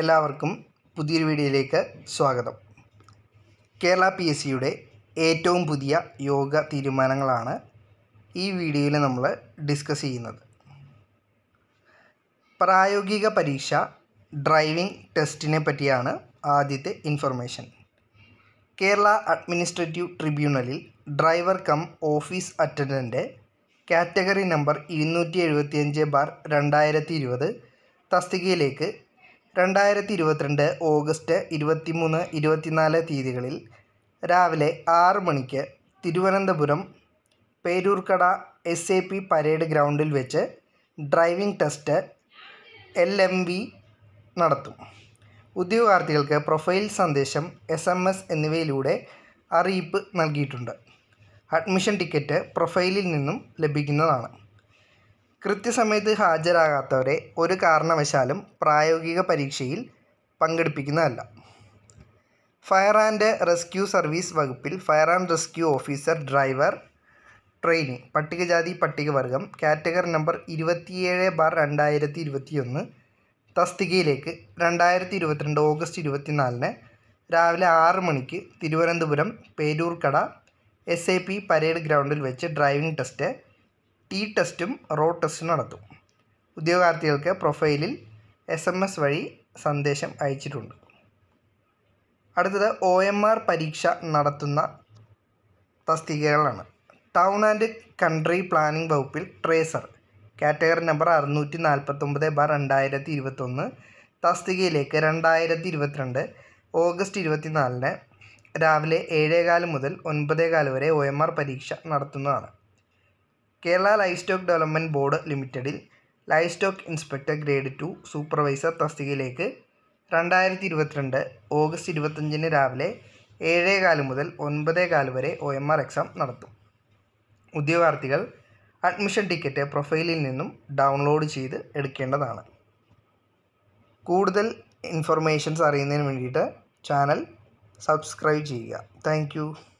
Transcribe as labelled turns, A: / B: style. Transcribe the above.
A: എല്ലാവർക്കും പുതിയൊരു വീഡിയോയിലേക്ക് സ്വാഗതം കേരള പി എസ് സിയുടെ ഏറ്റവും പുതിയ യോഗ തീരുമാനങ്ങളാണ് ഈ വീഡിയോയിൽ നമ്മൾ ഡിസ്കസ് ചെയ്യുന്നത് പ്രായോഗിക പരീക്ഷ ഡ്രൈവിംഗ് ടെസ്റ്റിനെ പറ്റിയാണ് ആദ്യത്തെ ഇൻഫർമേഷൻ കേരള അഡ്മിനിസ്ട്രേറ്റീവ് ട്രിബ്യൂണലിൽ driver cum office attendant category number ഇരുന്നൂറ്റി എഴുപത്തിയഞ്ച് ബാർ രണ്ടായിരത്തി ഇരുപത് തസ്തികയിലേക്ക് രണ്ടായിരത്തി ഇരുപത്തിരണ്ട് ഓഗസ്റ്റ് ഇരുപത്തിമൂന്ന് ഇരുപത്തിനാല് തീയതികളിൽ രാവിലെ ആറ് മണിക്ക് Thiruvananthapuram Peroorkada S A P parade ഗ്രൗണ്ടിൽ വെച്ച് driving test L M V നടത്തും ഉദ്യോഗാർത്ഥികൾക്ക് പ്രൊഫൈൽ സന്ദേശം എസ് എം എസ് എന്നിവയിലൂടെ അറിയിപ്പ് നൽകിയിട്ടുണ്ട് അഡ്മിഷൻ ടിക്കറ്റ് പ്രൊഫൈലിൽ നിന്നും ലഭിക്കുന്നതാണ് കൃത്യസമയത്ത് ഹാജരാകാത്തവരെ ഒരു കാരണവശാലും പ്രായോഗിക പരീക്ഷയിൽ പങ്കെടുപ്പിക്കുന്നതല്ല ഫയർ ആൻഡ് റെസ്ക്യൂ സർവീസ് വകുപ്പിൽ fire and rescue officer driver trainee പട്ടികജാതി പട്ടികവർഗം കാറ്റഗറി നമ്പർ ഇരുപത്തിയേഴ് ബാർ രണ്ടായിരത്തി ഇരുപത്തിയൊന്ന് തസ്തികയിലേക്ക് രണ്ടായിരത്തി ഇരുപത്തിരണ്ട് ഓഗസ്റ്റ് ഇരുപത്തിനാലിന് രാവിലെ ആറ് മണിക്ക് Thiruvananthapuram Peroorkada S A P parade ഗ്രൗണ്ടിൽ വെച്ച് ഡ്രൈവിംഗ് ടെസ്റ്റ് ടി ടെസ്റ്റും റോഡ് ടെസ്റ്റും നടത്തും ഉദ്യോഗാർത്ഥികൾക്ക് പ്രൊഫൈലിൽ എസ് എം എസ് വഴി സന്ദേശം അയച്ചിട്ടുണ്ട് അടുത്തത് ഒ എം ആർ പരീക്ഷ നടത്തുന്ന തസ്തികകളാണ് ടൗൺ ആൻഡ് കൺട്രി പ്ലാനിംഗ് വകുപ്പിൽ ട്രേസർ കാറ്റഗറി നമ്പർ അറുന്നൂറ്റി നാൽപ്പത്തൊമ്പത് ബാർ രണ്ടായിരത്തി ഇരുപത്തൊന്ന് തസ്തികയിലേക്ക് രണ്ടായിരത്തി ഇരുപത്തിരണ്ട് ഓഗസ്റ്റ് ഇരുപത്തിനാലിന് രാവിലെ ഏഴേകാല് മുതൽ ഒൻപതേകാല് വരെ ഒ എം ആർ പരീക്ഷ നടത്തുന്നതാണ് Kerala livestock development board ലിമിറ്റഡിൽ livestock inspector grade two supervisor തസ്തികയിലേക്ക് രണ്ടായിരത്തി ഇരുപത്തിരണ്ട് ഓഗസ്റ്റ് ഇരുപത്തഞ്ചിന് രാവിലെ ഏഴേ കാല് മുതൽ ഒൻപതേ കാല് വരെ ഒ എം ആർ എക്സാം നടത്തും ഉദ്യോഗാർത്ഥികൾ അഡ്മിഷൻ ടിക്കറ്റ് പ്രൊഫൈലിൽ നിന്നും ഡൗൺലോഡ് ചെയ്ത് എടുക്കേണ്ടതാണ് കൂടുതൽ ഇൻഫർമേഷൻസ് അറിയുന്നതിന് വേണ്ടിയിട്ട് ചാനൽ സബ്സ്ക്രൈബ് ചെയ്യുക താങ്ക്